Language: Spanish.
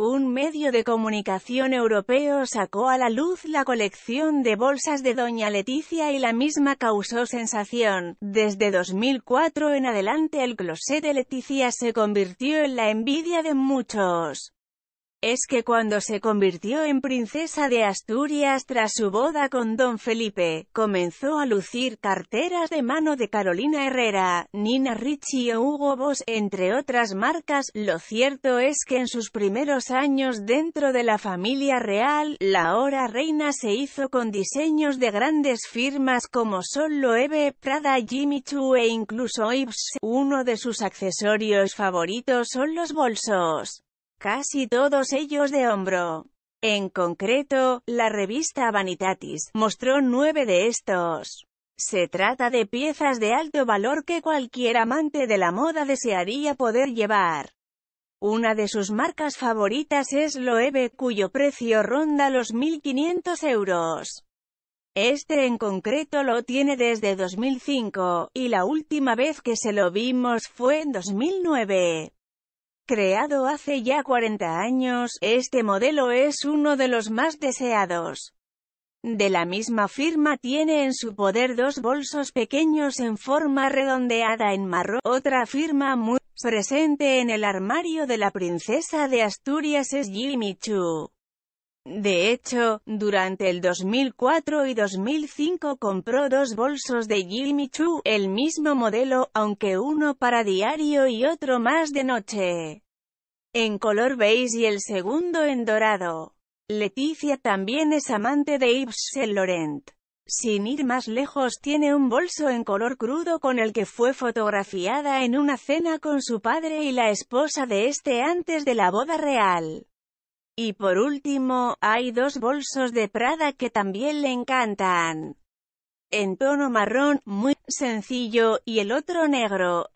Un medio de comunicación europeo sacó a la luz la colección de bolsas de Doña Leticia y la misma causó sensación. Desde 2004 en adelante el closet de Leticia se convirtió en la envidia de muchos es que cuando se convirtió en princesa de Asturias tras su boda con don Felipe, comenzó a lucir carteras de mano de Carolina Herrera, Nina Ricci o Hugo Boss, entre otras marcas. Lo cierto es que en sus primeros años dentro de la familia real, la hora reina se hizo con diseños de grandes firmas como Sol Loewe, Prada, Jimmy Choo e incluso Yves. Uno de sus accesorios favoritos son los bolsos casi todos ellos de hombro. En concreto, la revista Vanitatis mostró nueve de estos. Se trata de piezas de alto valor que cualquier amante de la moda desearía poder llevar. Una de sus marcas favoritas es Loewe cuyo precio ronda los 1.500 euros. Este en concreto lo tiene desde 2005, y la última vez que se lo vimos fue en 2009. Creado hace ya 40 años, este modelo es uno de los más deseados. De la misma firma tiene en su poder dos bolsos pequeños en forma redondeada en marrón. Otra firma muy presente en el armario de la princesa de Asturias es Jimmy Choo. De hecho, durante el 2004 y 2005 compró dos bolsos de Jimmy Choo, el mismo modelo, aunque uno para diario y otro más de noche. En color beige y el segundo en dorado. Leticia también es amante de Yves Saint Laurent. Sin ir más lejos tiene un bolso en color crudo con el que fue fotografiada en una cena con su padre y la esposa de este antes de la boda real. Y por último, hay dos bolsos de Prada que también le encantan. En tono marrón, muy sencillo, y el otro negro.